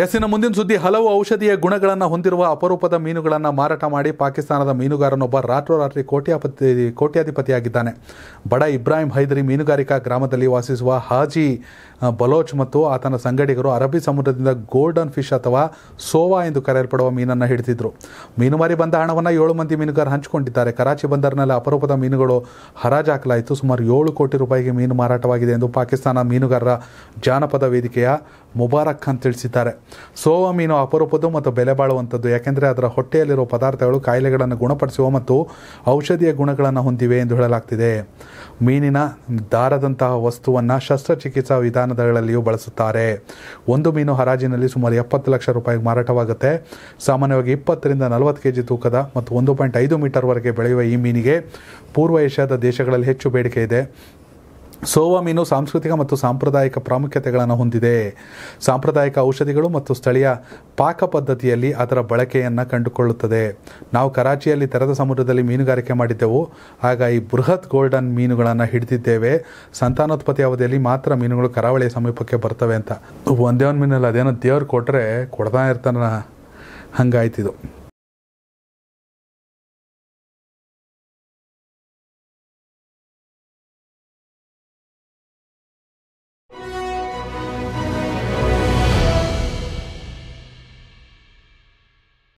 ಎಸ್ಸಿನ ಮುಂದಿನ ಸುದ್ದಿ ಹಲವು ಔಷಧೀಯ ಗುಣಗಳನ್ನು ಹೊಂದಿರುವ ಅಪರೂಪದ ಮೀನುಗಳನ್ನು ಮಾರಾಟ ಮಾಡಿ ಪಾಕಿಸ್ತಾನದ ಮೀನುಗಾರನೊಬ್ಬ ರಾತ್ರೋರಾತ್ರಿ ಕೋಟ್ಯಾಪತಿ ಕೋಟ್ಯಾಧಿಪತಿಯಾಗಿದ್ದಾನೆ ಬಡ ಇಬ್ರಾಹಿಂ ಹೈದರಿ ಮೀನುಗಾರಿಕಾ ಗ್ರಾಮದಲ್ಲಿ ವಾಸಿಸುವ ಹಾಜಿ ಬಲೋಚ್ ಮತ್ತು ಆತನ ಸಂಗಡಿಗರು ಅರಬ್ಬಿ ಸಮುದ್ರದಿಂದ ಗೋಲ್ಡನ್ ಫಿಶ್ ಅಥವಾ ಸೋವಾ ಎಂದು ಕರೆಯಲ್ಪಡುವ ಮೀನನ್ನು ಹಿಡಿದಿದ್ದರು ಮೀನುಮಾರಿ ಬಂದ ಹಣವನ್ನು ಏಳು ಮಂದಿ ಮೀನುಗಾರ ಹಂಚಿಕೊಂಡಿದ್ದಾರೆ ಕರಾಚಿ ಬಂದರಿನಲ್ಲಿ ಅಪರೂಪದ ಮೀನುಗಳು ಹರಾಜಾಕಲಾಯಿತು ಸುಮಾರು ಏಳು ಕೋಟಿ ರೂಪಾಯಿಗೆ ಮೀನು ಮಾರಾಟವಾಗಿದೆ ಎಂದು ಪಾಕಿಸ್ತಾನ ಮೀನುಗಾರರ ಜಾನಪದ ವೇದಿಕೆಯ ಮುಬಾರಕ್ ಖಾನ್ ತಿಳಿಸಿದ್ದಾರೆ ಸೋವಾ ಮೀನು ಅಪರೂಪದ್ದು ಮತ್ತು ಬೆಲೆ ಬಾಳುವಂಥದ್ದು ಯಾಕೆಂದರೆ ಅದರ ಹೊಟ್ಟೆಯಲ್ಲಿರುವ ಪದಾರ್ಥಗಳು ಕಾಯಿಲೆಗಳನ್ನು ಗುಣಪಡಿಸುವ ಮತ್ತು ಔಷಧೀಯ ಗುಣಗಳನ್ನು ಹೊಂದಿವೆ ಎಂದು ಹೇಳಲಾಗ್ತಿದೆ ಮೀನಿನ ದಾರದಂತಹ ವಸ್ತುವನ್ನು ಶಸ್ತ್ರಚಿಕಿತ್ಸಾ ವಿಧಾನಗಳಲ್ಲಿಯೂ ಬಳಸುತ್ತಾರೆ ಒಂದು ಮೀನು ಹರಾಜಿನಲ್ಲಿ ಸುಮಾರು ಎಪ್ಪತ್ತು ಲಕ್ಷ ರೂಪಾಯಿಗೆ ಮಾರಾಟವಾಗುತ್ತೆ ಸಾಮಾನ್ಯವಾಗಿ ಇಪ್ಪತ್ತರಿಂದ ನಲವತ್ತು ಕೆ ಜಿ ತೂಕದ ಮತ್ತು ಒಂದು ಪಾಯಿಂಟ್ ಐದು ಮೀಟರ್ವರೆಗೆ ಬೆಳೆಯುವ ಈ ಮೀನಿಗೆ ಪೂರ್ವ ಏಷ್ಯಾದ ದೇಶಗಳಲ್ಲಿ ಹೆಚ್ಚು ಬೇಡಿಕೆ ಇದೆ ಸೋವಾ ಮೀನು ಸಾಂಸ್ಕೃತಿಕ ಮತ್ತು ಸಾಂಪ್ರದಾಯಿಕ ಪ್ರಾಮುಖ್ಯತೆಗಳನ್ನು ಹೊಂದಿದೆ ಸಾಂಪ್ರದಾಯಿಕ ಔಷಧಿಗಳು ಮತ್ತು ಸ್ಥಳೀಯ ಪಾಕ ಪದ್ಧತಿಯಲ್ಲಿ ಅದರ ಬಳಕೆಯನ್ನು ಕಂಡುಕೊಳ್ಳುತ್ತದೆ ನಾವು ಕರಾಚಿಯಲ್ಲಿ ತೆರೆದ ಸಮುದ್ರದಲ್ಲಿ ಮೀನುಗಾರಿಕೆ ಮಾಡಿದ್ದೆವು ಆಗ ಈ ಬೃಹತ್ ಗೋಲ್ಡನ್ ಮೀನುಗಳನ್ನು ಹಿಡಿದಿದ್ದೇವೆ ಸಂತಾನೋತ್ಪತ್ತಿ ಅವಧಿಯಲ್ಲಿ ಮಾತ್ರ ಮೀನುಗಳು ಕರಾವಳಿಯ ಸಮೀಪಕ್ಕೆ ಬರ್ತವೆ ಅಂತ ಒಂದೇ ಒಂದು ಮೀನಲ್ಲಿ ಅದೇನೋ ದೇವ್ರು ಕೊಟ್ಟರೆ ಕೊಡ್ತಾ ಇರ್ತಾನ ಹಂಗಾಯ್ತಿದು